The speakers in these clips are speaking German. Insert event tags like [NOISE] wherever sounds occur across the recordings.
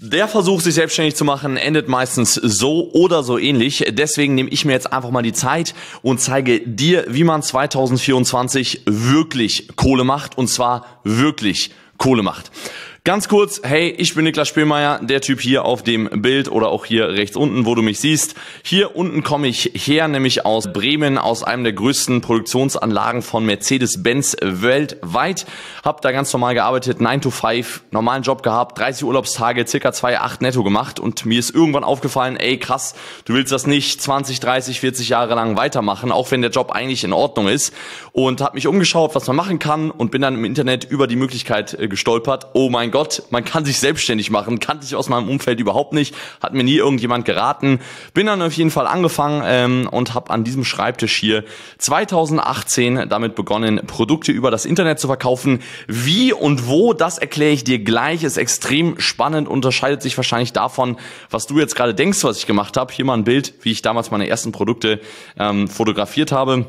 Der Versuch, sich selbstständig zu machen, endet meistens so oder so ähnlich. Deswegen nehme ich mir jetzt einfach mal die Zeit und zeige dir, wie man 2024 wirklich Kohle macht und zwar wirklich Kohle macht. Ganz kurz, hey, ich bin Niklas Spielmeier, der Typ hier auf dem Bild oder auch hier rechts unten, wo du mich siehst. Hier unten komme ich her, nämlich aus Bremen, aus einem der größten Produktionsanlagen von Mercedes-Benz weltweit. Hab da ganz normal gearbeitet, 9 to 5, normalen Job gehabt, 30 Urlaubstage, circa 2,8 netto gemacht und mir ist irgendwann aufgefallen, ey krass, du willst das nicht 20, 30, 40 Jahre lang weitermachen, auch wenn der Job eigentlich in Ordnung ist. Und hab mich umgeschaut, was man machen kann und bin dann im Internet über die Möglichkeit äh, gestolpert, oh mein Gott, Gott, man kann sich selbstständig machen, kannte ich aus meinem Umfeld überhaupt nicht, hat mir nie irgendjemand geraten. Bin dann auf jeden Fall angefangen ähm, und habe an diesem Schreibtisch hier 2018 damit begonnen, Produkte über das Internet zu verkaufen. Wie und wo, das erkläre ich dir gleich, ist extrem spannend, unterscheidet sich wahrscheinlich davon, was du jetzt gerade denkst, was ich gemacht habe. Hier mal ein Bild, wie ich damals meine ersten Produkte ähm, fotografiert habe.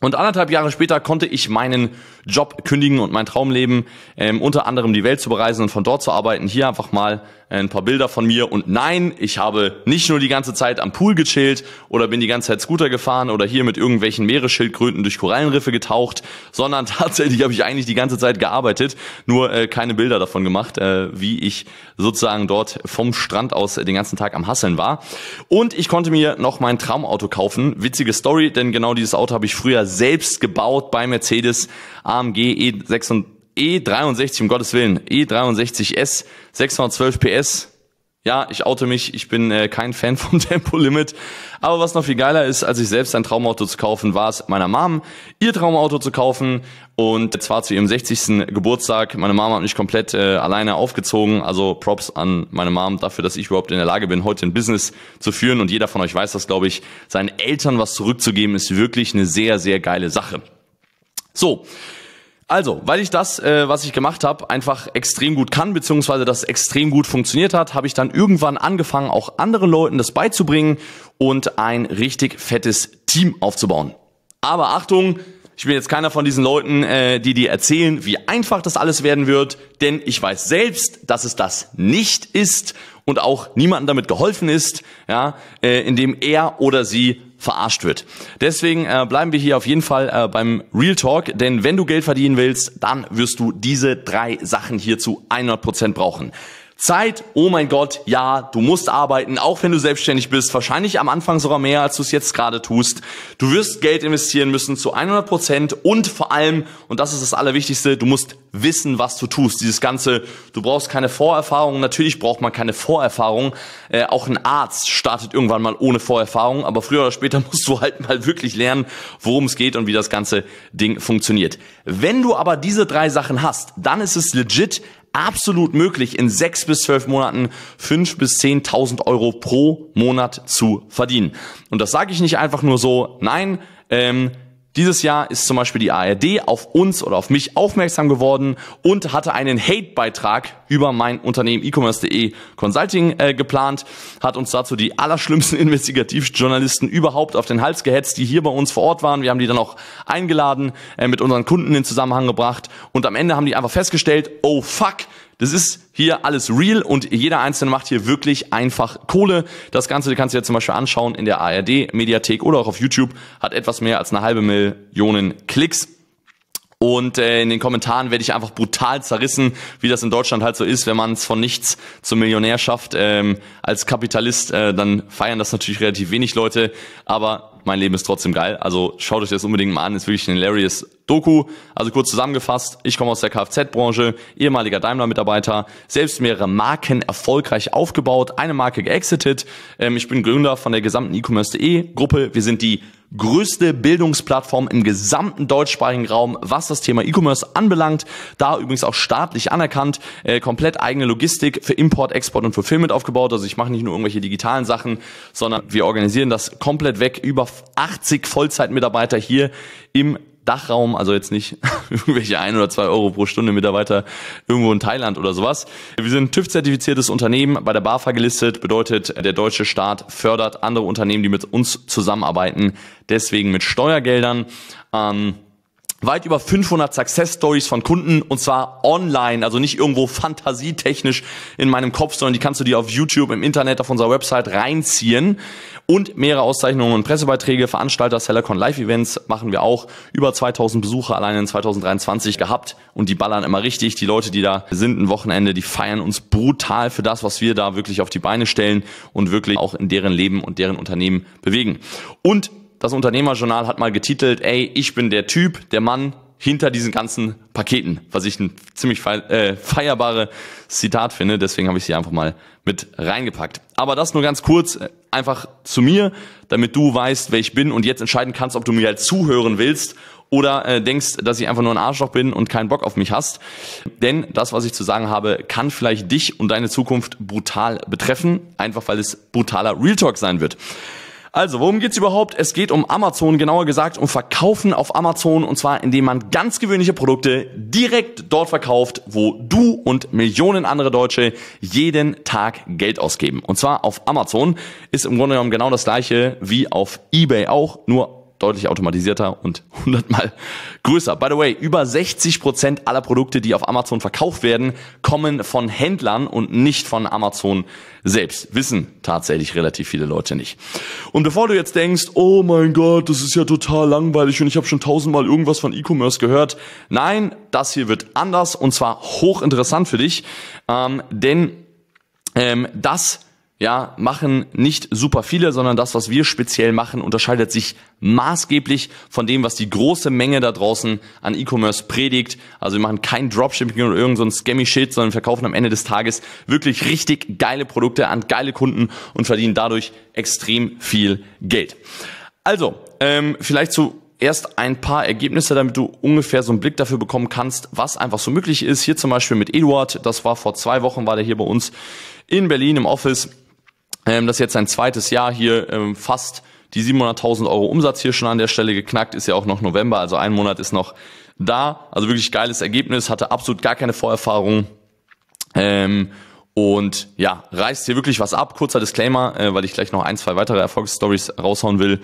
Und anderthalb Jahre später konnte ich meinen Job kündigen und mein Traumleben, ähm, unter anderem die Welt zu bereisen und von dort zu arbeiten, hier einfach mal ein paar Bilder von mir und nein, ich habe nicht nur die ganze Zeit am Pool gechillt oder bin die ganze Zeit Scooter gefahren oder hier mit irgendwelchen Meeresschildkröten durch Korallenriffe getaucht, sondern [LAUGHS] tatsächlich habe ich eigentlich die ganze Zeit gearbeitet, nur äh, keine Bilder davon gemacht, äh, wie ich sozusagen dort vom Strand aus den ganzen Tag am Hasseln war. Und ich konnte mir noch mein Traumauto kaufen. Witzige Story, denn genau dieses Auto habe ich früher selbst gebaut bei Mercedes AMG E36 E63, um Gottes Willen, E63S, 612 PS. Ja, ich oute mich, ich bin äh, kein Fan [LAUGHS] vom Tempolimit. Aber was noch viel geiler ist, als ich selbst ein Traumauto zu kaufen, war es meiner Mom, ihr Traumauto zu kaufen. Und zwar zu ihrem 60. Geburtstag. Meine Mom hat mich komplett äh, alleine aufgezogen. Also Props an meine Mom dafür, dass ich überhaupt in der Lage bin, heute ein Business zu führen. Und jeder von euch weiß das, glaube ich. Seinen Eltern was zurückzugeben, ist wirklich eine sehr, sehr geile Sache. So, also, weil ich das, äh, was ich gemacht habe, einfach extrem gut kann, beziehungsweise das extrem gut funktioniert hat, habe ich dann irgendwann angefangen, auch anderen Leuten das beizubringen und ein richtig fettes Team aufzubauen. Aber Achtung, ich bin jetzt keiner von diesen Leuten, äh, die dir erzählen, wie einfach das alles werden wird, denn ich weiß selbst, dass es das nicht ist und auch niemandem damit geholfen ist, ja, äh, indem er oder sie verarscht wird. Deswegen äh, bleiben wir hier auf jeden Fall äh, beim Real Talk, denn wenn du Geld verdienen willst, dann wirst du diese drei Sachen hier zu 100% brauchen. Zeit, oh mein Gott, ja, du musst arbeiten, auch wenn du selbstständig bist, wahrscheinlich am Anfang sogar mehr, als du es jetzt gerade tust. Du wirst Geld investieren müssen zu 100 Prozent und vor allem, und das ist das Allerwichtigste, du musst wissen, was du tust. Dieses Ganze, du brauchst keine Vorerfahrung, natürlich braucht man keine Vorerfahrung. Äh, auch ein Arzt startet irgendwann mal ohne Vorerfahrung, aber früher oder später [LAUGHS] musst du halt mal wirklich lernen, worum es geht und wie das ganze Ding funktioniert. Wenn du aber diese drei Sachen hast, dann ist es legit absolut möglich, in sechs bis zwölf Monaten fünf bis zehntausend Euro pro Monat zu verdienen. Und das sage ich nicht einfach nur so, nein, ähm, dieses Jahr ist zum Beispiel die ARD auf uns oder auf mich aufmerksam geworden und hatte einen Hate-Beitrag über mein Unternehmen e-commerce.de Consulting äh, geplant, hat uns dazu die allerschlimmsten [LAUGHS] Investigativjournalisten überhaupt auf den Hals gehetzt, die hier bei uns vor Ort waren. Wir haben die dann auch eingeladen, äh, mit unseren Kunden in Zusammenhang gebracht und am Ende haben die einfach festgestellt, oh fuck, das ist hier alles real und jeder Einzelne macht hier wirklich einfach Kohle. Das Ganze du kannst du dir zum Beispiel anschauen in der ARD-Mediathek oder auch auf YouTube. Hat etwas mehr als eine halbe Million Klicks. Und äh, in den Kommentaren werde ich einfach brutal zerrissen, wie das in Deutschland halt so ist, wenn man es von nichts zum Millionär schafft. Ähm, als Kapitalist, äh, dann feiern das natürlich relativ wenig Leute. Aber mein Leben ist trotzdem geil. Also schaut euch das unbedingt mal an. Ist wirklich ein hilarious Doku. Also kurz zusammengefasst, ich komme aus der Kfz-Branche, ehemaliger Daimler-Mitarbeiter, selbst mehrere Marken erfolgreich aufgebaut, eine Marke geexitet. Ähm, ich bin Gründer von der gesamten E-Commerce.de-Gruppe. Wir sind die größte Bildungsplattform im gesamten deutschsprachigen Raum, was das Thema E-Commerce anbelangt. Da übrigens auch staatlich anerkannt, äh, komplett eigene Logistik für Import, Export und Fulfillment aufgebaut. Also ich mache nicht nur irgendwelche digitalen Sachen, sondern wir organisieren das komplett weg. Über 80 Vollzeitmitarbeiter hier im Dachraum, also jetzt nicht [LAUGHS] irgendwelche ein oder zwei Euro pro Stunde Mitarbeiter irgendwo in Thailand oder sowas. Wir sind TÜV-zertifiziertes Unternehmen, bei der BAFA gelistet, bedeutet, der deutsche Staat fördert andere Unternehmen, die mit uns zusammenarbeiten, deswegen mit Steuergeldern. Ähm, weit über 500 Success Stories von Kunden und zwar online, also nicht irgendwo fantasietechnisch in meinem Kopf, sondern die kannst du dir auf YouTube, im Internet, auf unserer Website reinziehen und mehrere Auszeichnungen und Pressebeiträge, Veranstalter, Sellercon Live Events machen wir auch. Über 2000 Besucher allein in 2023 gehabt und die ballern immer richtig. Die Leute, die da sind ein Wochenende, die feiern uns brutal für das, was wir da wirklich auf die Beine stellen und wirklich auch in deren Leben und deren Unternehmen bewegen. Und das Unternehmerjournal hat mal getitelt, ey, ich bin der Typ, der Mann hinter diesen ganzen Paketen, was ich ein ziemlich feier, äh, feierbares Zitat finde, deswegen habe ich sie einfach mal mit reingepackt. Aber das nur ganz kurz, äh, einfach zu mir, damit du weißt, wer ich bin und jetzt entscheiden kannst, ob du mir halt zuhören willst oder äh, denkst, dass ich einfach nur ein Arschloch bin und keinen Bock auf mich hast. Denn das, was ich zu sagen habe, kann vielleicht dich und deine Zukunft brutal betreffen, einfach weil es brutaler Real Talk sein wird. Also, worum geht's überhaupt? Es geht um Amazon, genauer gesagt um Verkaufen auf Amazon und zwar indem man ganz gewöhnliche Produkte direkt dort verkauft, wo du und Millionen andere Deutsche jeden Tag Geld ausgeben. Und zwar auf Amazon ist im Grunde genommen genau das gleiche wie auf eBay auch, nur deutlich automatisierter und [LAUGHS] hundertmal größer. By the way, über 60% Prozent aller Produkte, die auf Amazon verkauft werden, kommen von Händlern und nicht von Amazon selbst. Wissen tatsächlich relativ viele Leute nicht. Und bevor du jetzt denkst, oh mein Gott, das ist ja total langweilig und ich habe schon tausendmal irgendwas von E-Commerce gehört. Nein, das hier wird anders und zwar hochinteressant für dich, ähm, denn ähm, das ja, machen nicht super viele, sondern das, was wir speziell machen, unterscheidet sich maßgeblich von dem, was die große Menge da draußen an E-Commerce predigt. Also wir machen kein Dropshipping oder irgendein so Scammy-Shit, sondern verkaufen am Ende des Tages wirklich richtig geile Produkte an geile Kunden und verdienen dadurch extrem viel Geld. Also, ähm, vielleicht zu erst ein paar Ergebnisse, damit du ungefähr so einen Blick dafür bekommen kannst, was einfach so möglich ist. Hier zum Beispiel mit Eduard, das war vor zwei Wochen, war der hier bei uns in Berlin im Office ähm, das ist jetzt sein zweites Jahr hier ähm, fast die 700.000 Euro Umsatz hier schon an der Stelle geknackt, ist ja auch noch November, also ein Monat ist noch da. Also wirklich geiles Ergebnis, hatte absolut gar keine Vorerfahrung. Ähm, und ja, reißt hier wirklich was ab. Kurzer Disclaimer, äh, weil ich gleich noch ein, zwei weitere Erfolgsstories raushauen will.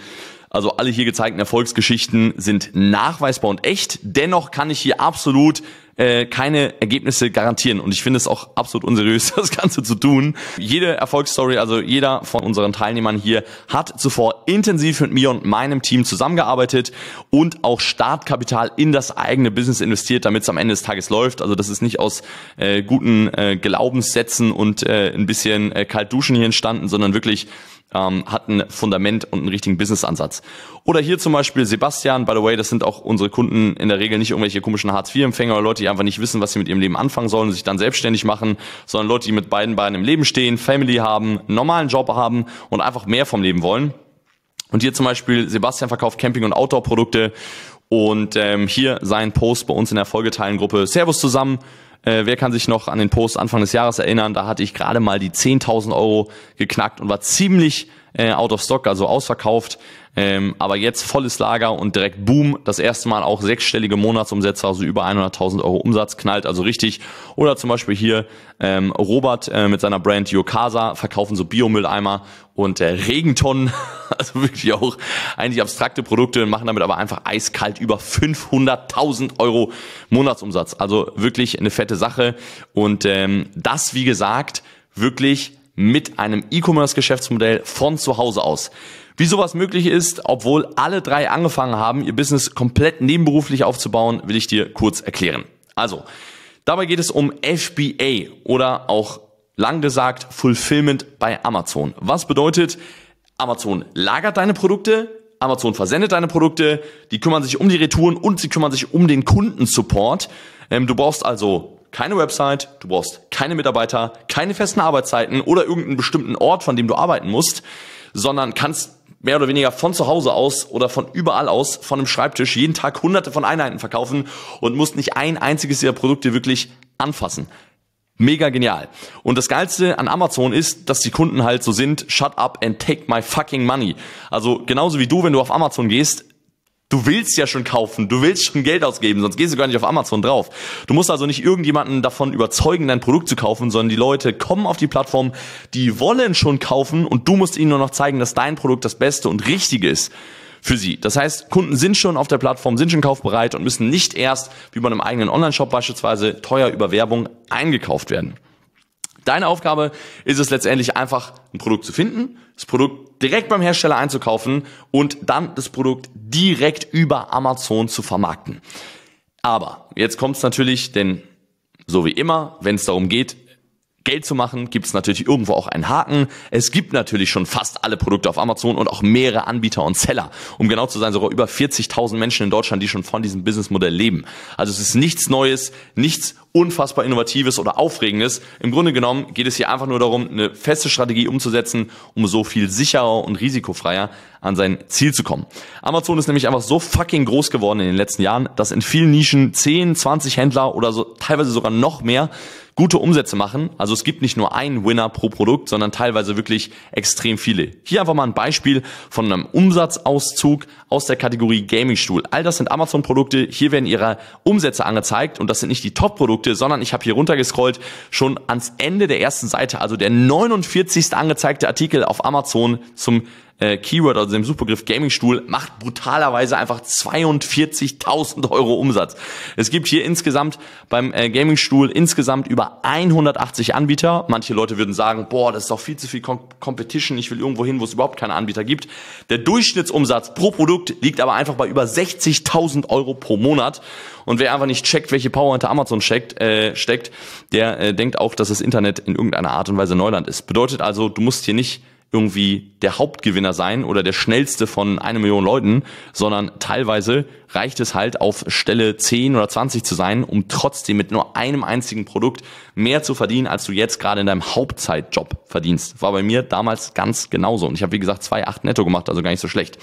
Also alle hier gezeigten Erfolgsgeschichten sind nachweisbar und echt. Dennoch kann ich hier absolut äh, keine Ergebnisse garantieren. Und ich finde es auch absolut unseriös, [LAUGHS] das Ganze zu tun. Jede Erfolgsstory, also jeder von unseren Teilnehmern hier, hat zuvor intensiv mit mir und meinem Team zusammengearbeitet und auch Startkapital in das eigene Business investiert, damit es am Ende des Tages läuft. Also das ist nicht aus äh, guten äh, Glaubenssätzen und äh, ein bisschen äh, kalt duschen hier entstanden, sondern wirklich ähm, hat ein Fundament und einen richtigen Business-Ansatz. Oder hier zum Beispiel Sebastian, by the way, das sind auch unsere Kunden in der Regel nicht irgendwelche komischen Hartz-IV-Empfänger oder Leute, die einfach nicht wissen, was sie mit ihrem Leben anfangen sollen und sich dann selbstständig machen, sondern Leute, die mit beiden Beinen im Leben stehen, Family haben, normalen Job haben und einfach mehr vom Leben wollen. Und hier zum Beispiel Sebastian verkauft Camping- und Outdoor-Produkte und ähm, hier sein Post bei uns in der Folgeteilengruppe. Servus zusammen. Äh, wer kann sich noch an den Post Anfang des Jahres erinnern? Da hatte ich gerade mal die 10.000 Euro geknackt und war ziemlich äh, out of stock, also ausverkauft. Ähm, aber jetzt volles Lager und direkt Boom. Das erste Mal auch sechsstellige Monatsumsätze, also über 100.000 Euro Umsatz, knallt also richtig. Oder zum Beispiel hier ähm, Robert äh, mit seiner Brand Yokasa verkaufen so Biomülleimer und äh, Regentonnen, [LAUGHS] also wirklich auch eigentlich abstrakte Produkte, und machen damit aber einfach eiskalt über 500.000 Euro Monatsumsatz. Also wirklich eine fette Sache. Und ähm, das, wie gesagt, wirklich mit einem E-Commerce-Geschäftsmodell von zu Hause aus. Wie sowas möglich ist, obwohl alle drei angefangen haben, ihr Business komplett nebenberuflich aufzubauen, will ich dir kurz erklären. Also, dabei geht es um FBA oder auch lang gesagt Fulfillment bei Amazon. Was bedeutet, Amazon lagert deine Produkte, Amazon versendet deine Produkte, die kümmern sich um die Retouren und sie kümmern sich um den Kundensupport. Ähm, du brauchst also keine Website, du brauchst keine Mitarbeiter, keine festen Arbeitszeiten oder irgendeinen bestimmten Ort, von dem du arbeiten musst, sondern kannst mehr oder weniger von zu Hause aus oder von überall aus, von einem Schreibtisch, jeden Tag hunderte von Einheiten verkaufen und musst nicht ein einziges ihrer Produkte wirklich anfassen. Mega genial. Und das Geilste an Amazon ist, dass die Kunden halt so sind, shut up and take my fucking money. Also genauso wie du, wenn du auf Amazon gehst, Du willst ja schon kaufen, du willst schon Geld ausgeben, sonst gehst du gar nicht auf Amazon drauf. Du musst also nicht irgendjemanden davon überzeugen, dein Produkt zu kaufen, sondern die Leute kommen auf die Plattform, die wollen schon kaufen und du musst ihnen nur noch zeigen, dass dein Produkt das Beste und Richtige ist für sie. Das heißt, Kunden sind schon auf der Plattform, sind schon kaufbereit und müssen nicht erst, wie bei einem eigenen Online-Shop beispielsweise, teuer über Werbung eingekauft werden. Deine Aufgabe ist es letztendlich einfach, ein Produkt zu finden, das Produkt direkt beim Hersteller einzukaufen und dann das Produkt direkt über Amazon zu vermarkten. Aber jetzt kommt es natürlich, denn so wie immer, wenn es darum geht, Geld zu machen, gibt es natürlich irgendwo auch einen Haken. Es gibt natürlich schon fast alle Produkte auf Amazon und auch mehrere Anbieter und Seller. Um genau zu sein, sogar über 40.000 Menschen in Deutschland, die schon von diesem Businessmodell leben. Also es ist nichts Neues, nichts unfassbar Innovatives oder Aufregendes. Im Grunde genommen geht es hier einfach nur darum, eine feste Strategie umzusetzen, um so viel sicherer und risikofreier an sein Ziel zu kommen. Amazon ist nämlich einfach so fucking groß geworden in den letzten Jahren, dass in vielen Nischen 10, 20 Händler oder so, teilweise sogar noch mehr gute Umsätze machen. Also es gibt nicht nur einen Winner pro Produkt, sondern teilweise wirklich extrem viele. Hier einfach mal ein Beispiel von einem Umsatzauszug aus der Kategorie Gaming Stuhl. All das sind Amazon Produkte. Hier werden ihre Umsätze angezeigt und das sind nicht die Top Produkte, Produkte, sondern ich habe hier runtergescrollt, schon ans Ende der ersten Seite, also der 49. angezeigte Artikel auf Amazon zum äh, Keyword, also dem Suchbegriff Gamingstuhl, macht brutalerweise einfach 42.000 Euro Umsatz. Es gibt hier insgesamt beim äh, Gamingstuhl insgesamt über 180 Anbieter. Manche Leute würden sagen, boah, das ist doch viel zu viel Com Competition, ich will irgendwo hin, wo es überhaupt keine Anbieter gibt. Der Durchschnittsumsatz pro Produkt liegt aber einfach bei über 60.000 Euro pro Monat. Und wer einfach nicht checkt, welche Power hinter Amazon checkt, äh, steckt, der äh, denkt auch, dass das Internet in irgendeiner Art und Weise Neuland ist. Bedeutet also, du musst hier nicht irgendwie der Hauptgewinner sein oder der schnellste von einer Million Leuten, sondern teilweise reicht es halt auf Stelle 10 oder 20 zu sein, um trotzdem mit nur einem einzigen Produkt mehr zu verdienen, als du jetzt gerade in deinem Hauptzeitjob verdienst. War bei mir damals ganz genauso. Und ich habe, wie gesagt, 2,8 netto gemacht, also gar nicht so schlecht.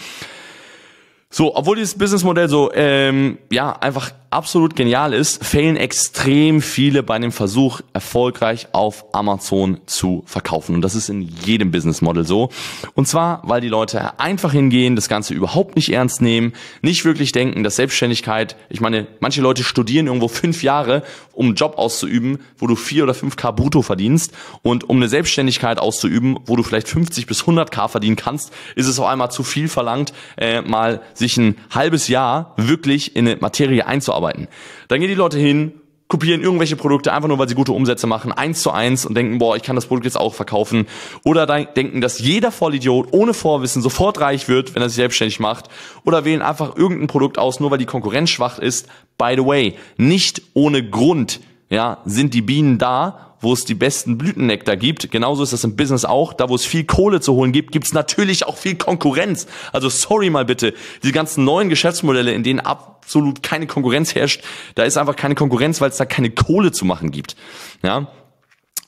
So, obwohl dieses Businessmodell so, ähm, ja, einfach absolut genial ist, fehlen extrem viele bei dem Versuch, erfolgreich auf Amazon zu verkaufen. Und das ist in jedem Business Model so. Und zwar, weil die Leute einfach hingehen, das Ganze überhaupt nicht ernst nehmen, nicht wirklich denken, dass Selbstständigkeit, ich meine, manche Leute studieren irgendwo fünf Jahre, um einen Job auszuüben, wo du vier oder fünf K brutto verdienst. Und um eine Selbstständigkeit auszuüben, wo du vielleicht 50 bis 100 K verdienen kannst, ist es auf einmal zu viel verlangt, äh, mal sich ein halbes Jahr wirklich in eine Materie einzuarbeiten arbeiten. Dann gehen die Leute hin, kopieren irgendwelche Produkte einfach nur, weil sie gute Umsätze machen, eins zu eins und denken, boah, ich kann das Produkt jetzt auch verkaufen. Oder denken, dass jeder Vollidiot ohne Vorwissen sofort reich wird, wenn er sich selbstständig macht. Oder wählen einfach irgendein Produkt aus, nur weil die Konkurrenz schwach ist. By the way, nicht ohne Grund ja, sind die Bienen da, wo es die besten Blütennektar gibt. Genauso ist das im Business auch. Da, wo es viel Kohle zu holen gibt, gibt es natürlich auch viel Konkurrenz. Also sorry mal bitte, die ganzen neuen Geschäftsmodelle, in denen absolut keine Konkurrenz herrscht, da ist einfach keine Konkurrenz, weil es da keine Kohle zu machen gibt. Ja,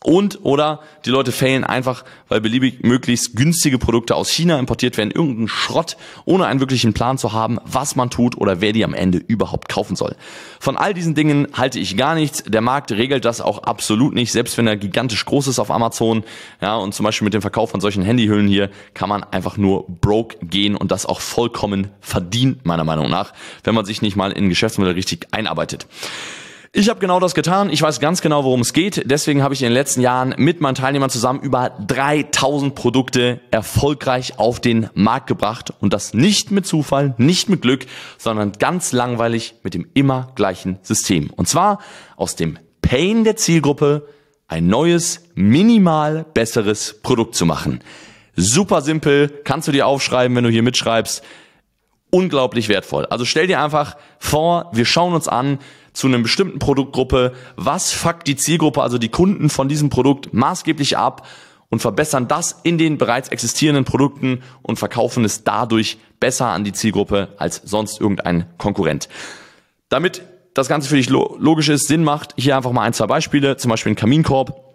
und oder die Leute fehlen einfach, weil beliebig möglichst günstige Produkte aus China importiert werden, irgendeinen Schrott, ohne einen wirklichen Plan zu haben, was man tut oder wer die am Ende überhaupt kaufen soll. Von all diesen Dingen halte ich gar nichts. Der Markt regelt das auch absolut nicht, selbst wenn er gigantisch groß ist auf Amazon. Ja, und zum Beispiel mit dem Verkauf von solchen Handyhüllen hier kann man einfach nur broke gehen und das auch vollkommen verdient, meiner Meinung nach, wenn man sich nicht mal in Geschäftsmodell richtig einarbeitet. Ich habe genau das getan. Ich weiß ganz genau, worum es geht. Deswegen habe ich in den letzten Jahren mit meinen Teilnehmern zusammen über 3000 Produkte erfolgreich auf den Markt gebracht. Und das nicht mit Zufall, nicht mit Glück, sondern ganz langweilig mit dem immer gleichen System. Und zwar aus dem Pain der Zielgruppe ein neues, minimal besseres Produkt zu machen. Super simpel, kannst du dir aufschreiben, wenn du hier mitschreibst. Unglaublich wertvoll. Also stell dir einfach vor, wir schauen uns an, zu einem bestimmten Produktgruppe, was fuckt die Zielgruppe, also die Kunden von diesem Produkt maßgeblich ab und verbessern das in den bereits existierenden Produkten und verkaufen es dadurch besser an die Zielgruppe als sonst irgendein Konkurrent. Damit das Ganze für dich logisch ist, Sinn macht, hier einfach mal ein, zwei Beispiele, zum Beispiel ein Kaminkorb.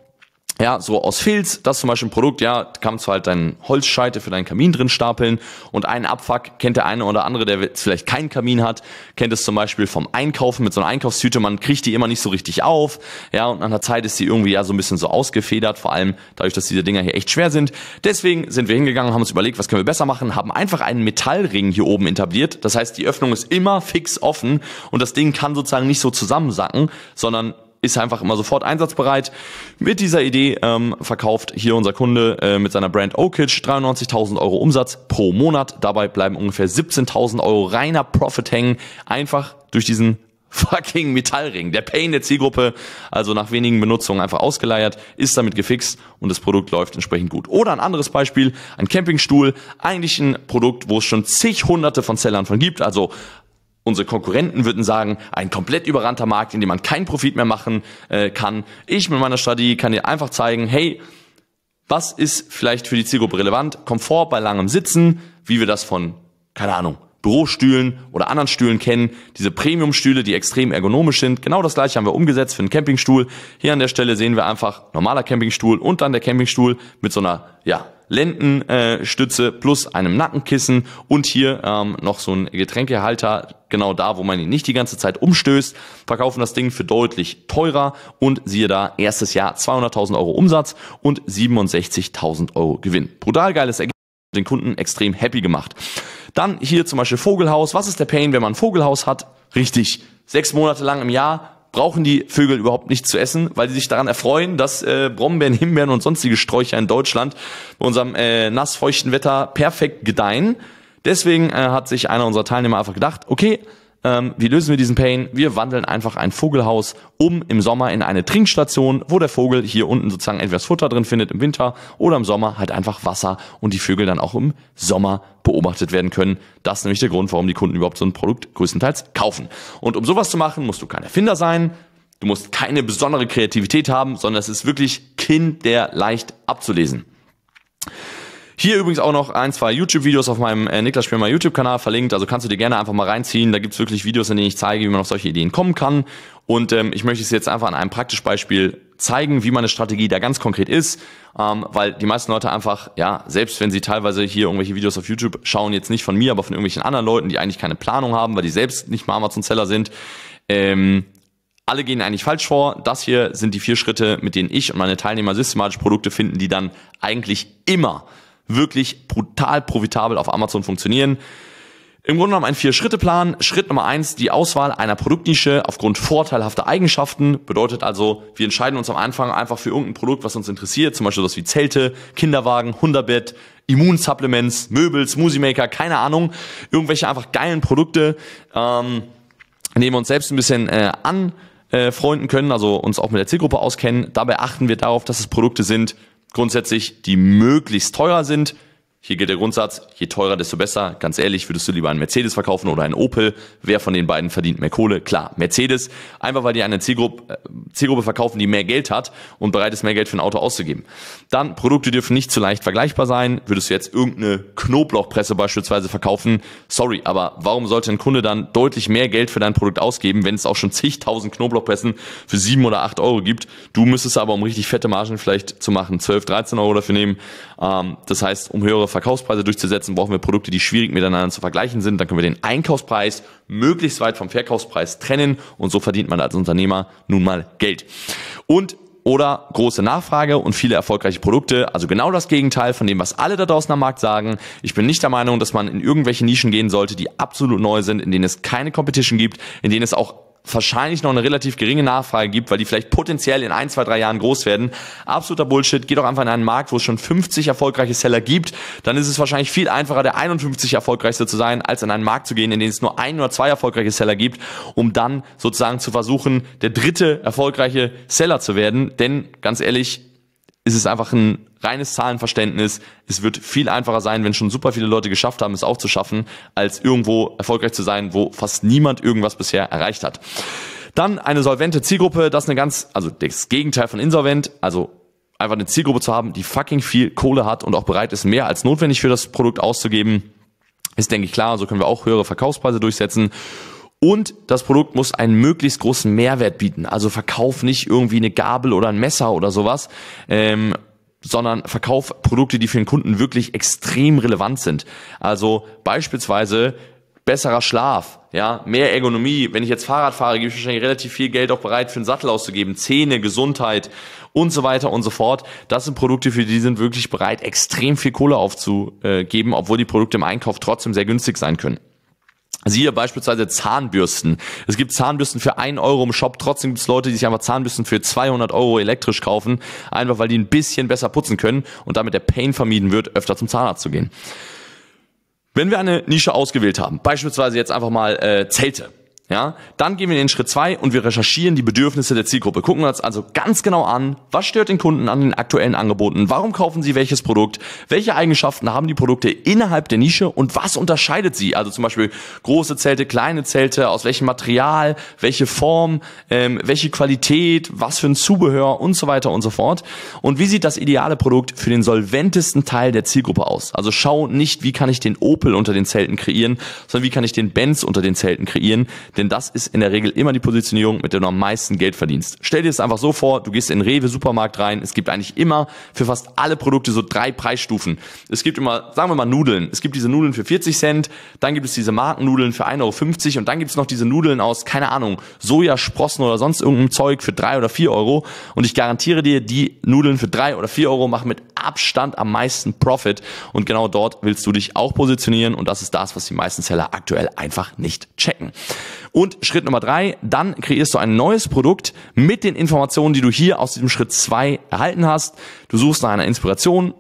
Ja, so aus Filz, das ist zum Beispiel ein Produkt, ja, kannst du halt deinen Holzscheite für deinen Kamin drin stapeln und einen Abfuck kennt der eine oder andere, der vielleicht keinen Kamin hat, kennt es zum Beispiel vom Einkaufen mit so einer Einkaufstüte, man kriegt die immer nicht so richtig auf, ja, und nach einer Zeit ist die irgendwie ja so ein bisschen so ausgefedert, vor allem dadurch, dass diese Dinger hier echt schwer sind. Deswegen sind wir hingegangen, haben uns überlegt, was können wir besser machen, haben einfach einen Metallring hier oben etabliert, das heißt, die Öffnung ist immer fix offen und das Ding kann sozusagen nicht so zusammensacken, sondern ist einfach immer sofort einsatzbereit. Mit dieser Idee ähm, verkauft hier unser Kunde äh, mit seiner Brand Oakage 93.000 Euro Umsatz pro Monat. Dabei bleiben ungefähr 17.000 Euro reiner Profit hängen, einfach durch diesen [LAUGHS] fucking Metallring. Der Pain der Zielgruppe, also nach wenigen Benutzungen einfach ausgeleiert, ist damit gefixt und das Produkt läuft entsprechend gut. Oder ein anderes Beispiel, ein Campingstuhl, eigentlich ein Produkt, wo es schon zig hunderte von Sellern von gibt, also Unsere Konkurrenten würden sagen, ein komplett überrannter Markt, in dem man keinen Profit mehr machen äh, kann. Ich mit meiner Strategie kann dir einfach zeigen, hey, was ist vielleicht für die Zielgruppe relevant? Komfort bei langem Sitzen, wie wir das von, keine Ahnung, Bürostühlen oder anderen Stühlen kennen. Diese Premiumstühle, die extrem ergonomisch sind. Genau das gleiche haben wir umgesetzt für einen Campingstuhl. Hier an der Stelle sehen wir einfach normaler Campingstuhl und dann der Campingstuhl mit so einer, ja, Lendenstütze äh, plus einem Nackenkissen und hier ähm, noch so ein Getränkehalter, genau da, wo man ihn nicht die ganze Zeit umstößt, verkaufen das Ding für deutlich teurer und siehe da, erstes Jahr 200.000 Euro Umsatz und 67.000 Euro Gewinn. Brutal geiles Ergebnis, den Kunden extrem happy gemacht. Dann hier zum Beispiel Vogelhaus. Was ist der Pain, wenn man ein Vogelhaus hat? Richtig. Sechs Monate lang im Jahr brauchen die Vögel überhaupt nicht zu essen, weil die sich daran erfreuen, dass äh, Brombeeren, [LAUGHS] Himbeeren und sonstige Sträucher in Deutschland bei unserem äh, nass Wetter perfekt gedeihen. Deswegen äh, hat sich einer unserer Teilnehmer einfach gedacht, okay, ähm, wie lösen wir diesen Pain? Wir wandeln einfach ein Vogelhaus um im Sommer in eine Trinkstation, wo der Vogel hier unten sozusagen etwas Futter drin findet im Winter oder im Sommer halt einfach Wasser und die Vögel dann auch im Sommer beobachtet werden können. Das ist nämlich der Grund, warum die Kunden überhaupt so ein Produkt größtenteils kaufen. Und um sowas zu machen, musst du kein Erfinder sein, du musst keine besondere Kreativität haben, sondern es ist wirklich kinderleicht abzulesen. Hier übrigens auch noch ein, zwei YouTube-Videos auf meinem äh, Niklas Spielmann YouTube-Kanal verlinkt. Also kannst du dir gerne einfach mal reinziehen. Da gibt's wirklich Videos, in denen ich zeige, wie man auf solche Ideen kommen kann. Und ähm, ich möchte es jetzt einfach an einem praktischen Beispiel zeigen, wie meine Strategie da ganz konkret ist, ähm, weil die meisten Leute einfach, ja, selbst wenn sie teilweise hier irgendwelche Videos auf YouTube schauen, jetzt nicht von mir, aber von irgendwelchen anderen Leuten, die eigentlich keine Planung haben, weil die selbst nicht mal Amazon-Seller sind, ähm, alle gehen eigentlich falsch vor. Das hier sind die vier Schritte, mit denen ich und meine Teilnehmer systematisch Produkte finden, die dann eigentlich immer wirklich brutal profitabel auf Amazon funktionieren. Im Grunde genommen ein Vier-Schritte-Plan. Schritt Nummer eins, die Auswahl einer Produktnische aufgrund vorteilhafter Eigenschaften. Bedeutet also, wir entscheiden uns am Anfang einfach für irgendein Produkt, was uns interessiert. Zum Beispiel sowas wie Zelte, Kinderwagen, Hunderbett, Immunsupplements, Möbel, Smoothie Maker, keine Ahnung. Irgendwelche einfach geilen Produkte, ähm, nehmen wir uns selbst ein bisschen äh, an. Äh, freunden können, also uns auch mit der Zielgruppe auskennen. Dabei achten wir darauf, dass es Produkte sind, grundsätzlich, die möglichst teuer sind, hier gilt der Grundsatz, je teurer, desto besser. Ganz ehrlich, würdest du lieber einen Mercedes verkaufen oder einen Opel? Wer von den beiden verdient mehr Kohle? Klar, Mercedes. Einfach weil die eine Zielgruppe, äh, Zielgruppe verkaufen, die mehr Geld hat und bereit ist, mehr Geld für ein Auto auszugeben. Dann, Produkte dürfen nicht zu leicht vergleichbar sein. Würdest du jetzt irgendeine Knoblauchpresse beispielsweise verkaufen? Sorry, aber warum sollte ein Kunde dann deutlich mehr Geld für dein Produkt ausgeben, wenn es auch schon zigtausend Knoblauchpressen für sieben oder acht Euro gibt? Du müsstest aber, um richtig fette Margen vielleicht zu machen, 12, 13 Euro dafür nehmen. Ähm, das heißt, um höhere Verkaufspreise durchzusetzen, brauchen wir Produkte, die schwierig miteinander zu vergleichen sind. Dann können wir den Einkaufspreis möglichst weit vom Verkaufspreis trennen und so verdient man als Unternehmer nun mal Geld. Und oder große Nachfrage und viele erfolgreiche Produkte. Also genau das Gegenteil von dem, was alle da draußen am Markt sagen. Ich bin nicht der Meinung, dass man in irgendwelche Nischen gehen sollte, die absolut neu sind, in denen es keine Competition gibt, in denen es auch wahrscheinlich noch eine relativ geringe Nachfrage gibt, weil die vielleicht potenziell in ein, zwei, drei Jahren groß werden. Absoluter Bullshit. Geht doch einfach in einen Markt, wo es schon 50 erfolgreiche Seller gibt. Dann ist es wahrscheinlich viel einfacher, der 51 erfolgreichste zu sein, als in einen Markt zu gehen, in den es nur ein oder zwei erfolgreiche Seller gibt, um dann sozusagen zu versuchen, der dritte erfolgreiche Seller zu werden. Denn ganz ehrlich, ist es einfach ein reines Zahlenverständnis. Es wird viel einfacher sein, wenn schon super viele Leute geschafft haben, es auch zu schaffen, als irgendwo erfolgreich zu sein, wo fast niemand irgendwas bisher erreicht hat. Dann eine solvente Zielgruppe, das ist eine ganz, also das Gegenteil von insolvent, also einfach eine Zielgruppe zu haben, die fucking viel Kohle hat und auch bereit ist, mehr als notwendig für das Produkt auszugeben, ist denke ich klar. So können wir auch höhere Verkaufspreise durchsetzen. Und das Produkt muss einen möglichst großen Mehrwert bieten. Also verkauf nicht irgendwie eine Gabel oder ein Messer oder sowas, ähm, sondern verkauf Produkte, die für den Kunden wirklich extrem relevant sind. Also beispielsweise besserer Schlaf, ja, mehr Ergonomie. Wenn ich jetzt Fahrrad fahre, gebe ich wahrscheinlich relativ viel Geld auch bereit für einen Sattel auszugeben, Zähne, Gesundheit und so weiter und so fort. Das sind Produkte, für die sind wirklich bereit, extrem viel Kohle aufzugeben, obwohl die Produkte im Einkauf trotzdem sehr günstig sein können. Siehe beispielsweise Zahnbürsten. Es gibt Zahnbürsten für einen Euro im Shop, trotzdem gibt es Leute, die sich einfach Zahnbürsten für 200 Euro elektrisch kaufen, einfach weil die ein bisschen besser putzen können und damit der Pain vermieden wird, öfter zum Zahnarzt zu gehen. Wenn wir eine Nische ausgewählt haben, beispielsweise jetzt einfach mal äh, Zelte, ja, dann gehen wir in den Schritt zwei und wir recherchieren die Bedürfnisse der Zielgruppe. Gucken wir uns also ganz genau an, was stört den Kunden an den aktuellen Angeboten, warum kaufen sie welches Produkt, welche Eigenschaften haben die Produkte innerhalb der Nische und was unterscheidet sie? Also zum Beispiel große Zelte, kleine Zelte, aus welchem Material, welche Form, ähm, welche Qualität, was für ein Zubehör und so weiter und so fort. Und wie sieht das ideale Produkt für den solventesten Teil der Zielgruppe aus? Also schau nicht, wie kann ich den Opel unter den Zelten kreieren, sondern wie kann ich den Benz unter den Zelten kreieren denn das ist in der Regel immer die Positionierung, mit der du am meisten Geld verdienst. Stell dir das einfach so vor, du gehst in Rewe Supermarkt rein. Es gibt eigentlich immer für fast alle Produkte so drei Preisstufen. Es gibt immer, sagen wir mal Nudeln. Es gibt diese Nudeln für 40 Cent, dann gibt es diese Markennudeln für 1,50 Euro und dann gibt es noch diese Nudeln aus, keine Ahnung, Sojasprossen oder sonst irgendeinem Zeug für drei oder vier Euro. Und ich garantiere dir, die Nudeln für drei oder vier Euro machen mit Abstand am meisten Profit. Und genau dort willst du dich auch positionieren. Und das ist das, was die meisten Seller aktuell einfach nicht checken. Und Schritt Nummer drei, dann kreierst du ein neues Produkt mit den Informationen, die du hier aus diesem Schritt zwei erhalten hast. Du suchst nach einer Inspiration,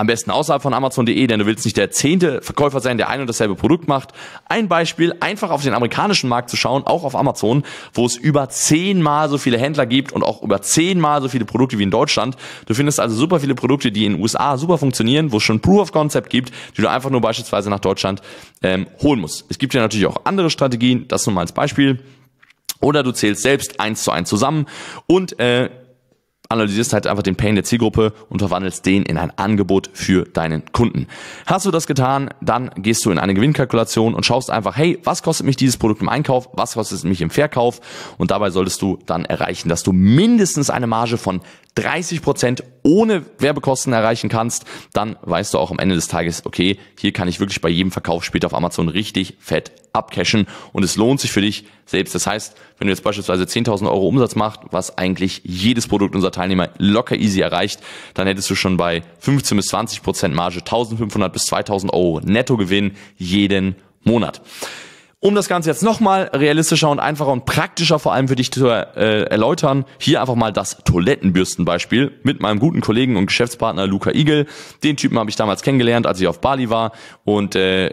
am besten außerhalb von Amazon.de, denn du willst nicht der zehnte Verkäufer sein, der ein und dasselbe Produkt macht. Ein Beispiel, einfach auf den amerikanischen Markt zu schauen, auch auf Amazon, wo es über zehnmal so viele Händler gibt und auch über zehnmal so viele Produkte wie in Deutschland. Du findest also super viele Produkte, die in den USA super funktionieren, wo es schon Proof of Concept gibt, die du einfach nur beispielsweise nach Deutschland ähm, holen musst. Es gibt ja natürlich auch andere Strategien, das nur mal als Beispiel. Oder du zählst selbst eins zu eins zusammen und äh, analysierst halt einfach den Pain der Zielgruppe und verwandelst den in ein Angebot für deinen Kunden. Hast du das getan, dann gehst du in eine Gewinnkalkulation und schaust einfach, hey, was kostet mich dieses Produkt im Einkauf, was kostet es mich im Verkauf und dabei solltest du dann erreichen, dass du mindestens eine Marge von 30% ohne Werbekosten erreichen kannst, dann weißt du auch am Ende des Tages, okay, hier kann ich wirklich bei jedem Verkauf später auf Amazon richtig fett abcashen und es lohnt sich für dich selbst. Das heißt, wenn du jetzt beispielsweise 10.000 Euro Umsatz machst, was eigentlich jedes Produkt unserer Teilnehmer locker easy erreicht, dann hättest du schon bei 15 bis 20 Prozent Marge 1.500 bis 2.000 Euro Nettogewinn jeden Monat. Um das Ganze jetzt nochmal realistischer und einfacher und praktischer vor allem für dich zu äh, erläutern, hier einfach mal das Toilettenbürstenbeispiel mit meinem guten Kollegen und Geschäftspartner Luca Igel. Den Typen habe ich damals kennengelernt, als ich auf Bali war und äh,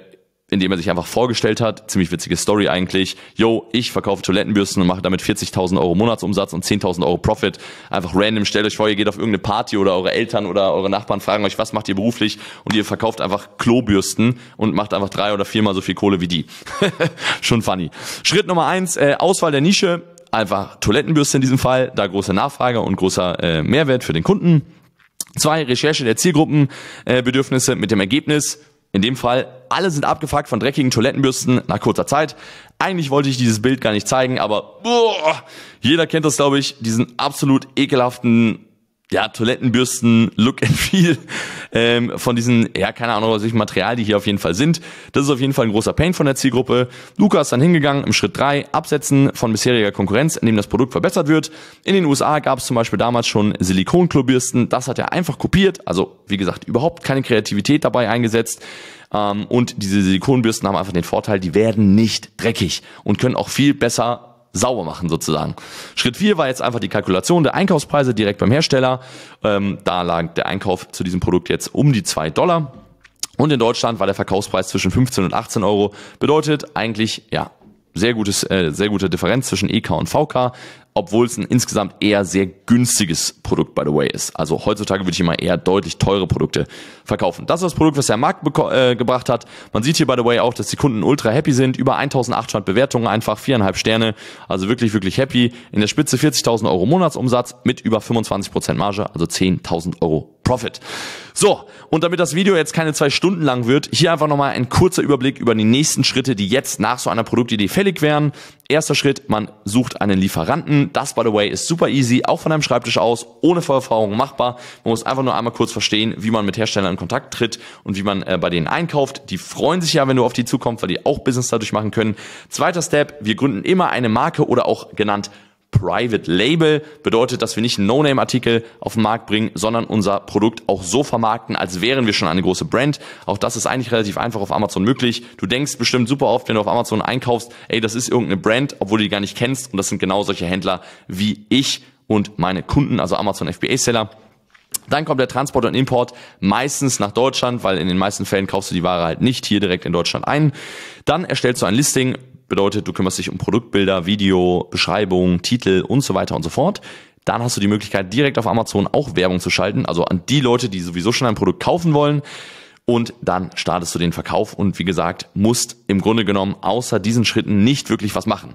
indem er sich einfach vorgestellt hat, ziemlich witzige Story eigentlich, yo, ich verkaufe Toilettenbürsten und mache damit 40.000 Euro Monatsumsatz und 10.000 Euro Profit. Einfach random, stellt euch vor, ihr geht auf irgendeine Party oder eure Eltern oder eure Nachbarn fragen euch, was macht ihr beruflich und ihr verkauft einfach Klobürsten und macht einfach drei oder viermal so viel Kohle wie die. [LAUGHS] Schon funny. Schritt Nummer eins, äh, Auswahl der Nische, einfach Toilettenbürste in diesem Fall, da große Nachfrage und großer äh, Mehrwert für den Kunden. Zwei, Recherche der Zielgruppenbedürfnisse äh, mit dem Ergebnis, in dem Fall alle sind abgefuckt von dreckigen Toilettenbürsten nach kurzer Zeit. Eigentlich wollte ich dieses Bild gar nicht zeigen, aber boah, jeder kennt das, glaube ich, diesen absolut ekelhaften ja, Toilettenbürsten, Look and Feel ähm, von diesen, ja, keine Ahnung, was ich Material, die hier auf jeden Fall sind. Das ist auf jeden Fall ein großer Pain von der Zielgruppe. Luca ist dann hingegangen im Schritt drei Absetzen von bisheriger Konkurrenz, indem das Produkt verbessert wird. In den USA gab es zum Beispiel damals schon Silikonklobürsten. Das hat er einfach kopiert. Also, wie gesagt, überhaupt keine Kreativität dabei eingesetzt. Ähm, und diese Silikonbürsten haben einfach den Vorteil, die werden nicht dreckig und können auch viel besser sauber machen sozusagen. Schritt 4 war jetzt einfach die Kalkulation der Einkaufspreise direkt beim Hersteller. Ähm, da lag der Einkauf zu diesem Produkt jetzt um die 2 Dollar. Und in Deutschland war der Verkaufspreis zwischen 15 und 18 Euro. Bedeutet eigentlich, ja, sehr gutes, äh, sehr gute Differenz zwischen EK und VK obwohl es ein insgesamt eher sehr günstiges Produkt, by the way, ist. Also heutzutage würde ich immer eher deutlich teure Produkte verkaufen. Das ist das Produkt, was der Markt äh, gebracht hat. Man sieht hier, by the way, auch, dass die Kunden ultra happy sind. Über 1800 Bewertungen einfach, viereinhalb Sterne. Also wirklich, wirklich happy. In der Spitze 40.000 Euro Monatsumsatz mit über 25% Marge, also 10.000 Euro Profit. So, und damit das Video jetzt keine zwei Stunden lang wird, hier einfach nochmal ein kurzer Überblick über die nächsten Schritte, die jetzt nach so einer Produktidee fällig wären. Erster Schritt, man sucht einen Lieferanten. Das, by the way, ist super easy, auch von einem Schreibtisch aus, ohne Vorerfahrung machbar. Man muss einfach nur einmal kurz verstehen, wie man mit Herstellern in Kontakt tritt und wie man äh, bei denen einkauft. Die freuen sich ja, wenn du auf die zukommst, weil die auch Business dadurch machen können. Zweiter Step, wir gründen immer eine Marke oder auch genannt Private Label bedeutet, dass wir nicht einen No-Name-Artikel auf den Markt bringen, sondern unser Produkt auch so vermarkten, als wären wir schon eine große Brand. Auch das ist eigentlich relativ einfach auf Amazon möglich. Du denkst bestimmt super oft, wenn du auf Amazon einkaufst, ey, das ist irgendeine Brand, obwohl du die gar nicht kennst. Und das sind genau solche Händler wie ich und meine Kunden, also Amazon FBA-Seller. Dann kommt der Transport und Import meistens nach Deutschland, weil in den meisten Fällen kaufst du die Ware halt nicht hier direkt in Deutschland ein. Dann erstellst du ein Listing, Bedeutet, du kümmerst dich um Produktbilder, Video, Beschreibung, Titel und so weiter und so fort. Dann hast du die Möglichkeit, direkt auf Amazon auch Werbung zu schalten, also an die Leute, die sowieso schon ein Produkt kaufen wollen. Und dann startest du den Verkauf und wie gesagt, musst im Grunde genommen außer diesen Schritten nicht wirklich was machen.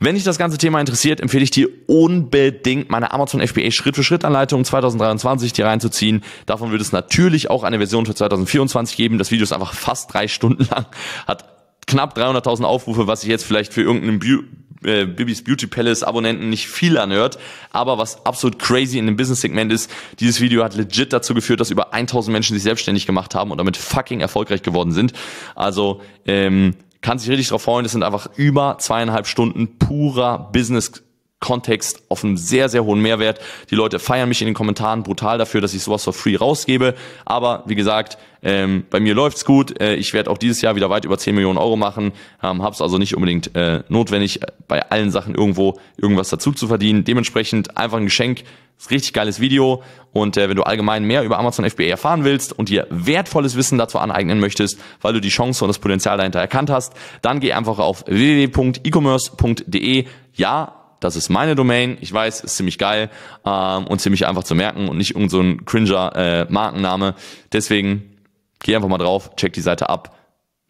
Wenn dich das ganze Thema interessiert, empfehle ich dir unbedingt meine Amazon FBA Schritt für Schritt Anleitung 2023 dir reinzuziehen. Davon wird es natürlich auch eine Version für 2024 geben. Das Video ist einfach fast drei Stunden [LAUGHS] lang, hat knapp 300.000 Aufrufe, was sich jetzt vielleicht für irgendeinen Bu äh, Bibis Beauty Palace Abonnenten nicht viel anhört, aber was absolut crazy in dem Business-Segment ist, dieses Video hat legit dazu geführt, dass über 1.000 Menschen sich selbstständig gemacht haben und damit fucking erfolgreich geworden sind. Also ähm, kann sich richtig drauf freuen, das sind einfach über zweieinhalb Stunden purer Business- Kontext auf einem sehr, sehr hohen Mehrwert. Die Leute feiern mich in den Kommentaren brutal dafür, dass ich sowas for free rausgebe. Aber wie gesagt, ähm, bei mir läuft's gut. Äh, ich werde auch dieses Jahr wieder weit über 10 Millionen Euro machen. Ähm, hab's also nicht unbedingt äh, notwendig, äh, bei allen Sachen irgendwo irgendwas dazu zu verdienen. Dementsprechend einfach ein Geschenk. Ist richtig geiles Video. Und äh, wenn du allgemein mehr über Amazon FBA erfahren willst und dir wertvolles Wissen dazu aneignen möchtest, weil du die Chance und das Potenzial dahinter erkannt hast, dann geh einfach auf www.ecommerce.de. Ja, das ist meine Domain, ich weiß, ist ziemlich geil ähm, und ziemlich einfach zu merken und nicht irgendein so ein cringer äh, Markenname. Deswegen geh einfach mal drauf, check die Seite ab,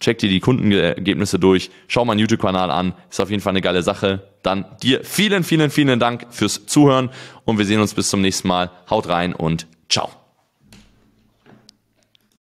check dir die Kundenergebnisse durch, schau meinen YouTube-Kanal an, ist auf jeden Fall eine geile Sache. Dann dir vielen, vielen, vielen Dank fürs Zuhören und wir sehen uns bis zum nächsten Mal. Haut rein und ciao.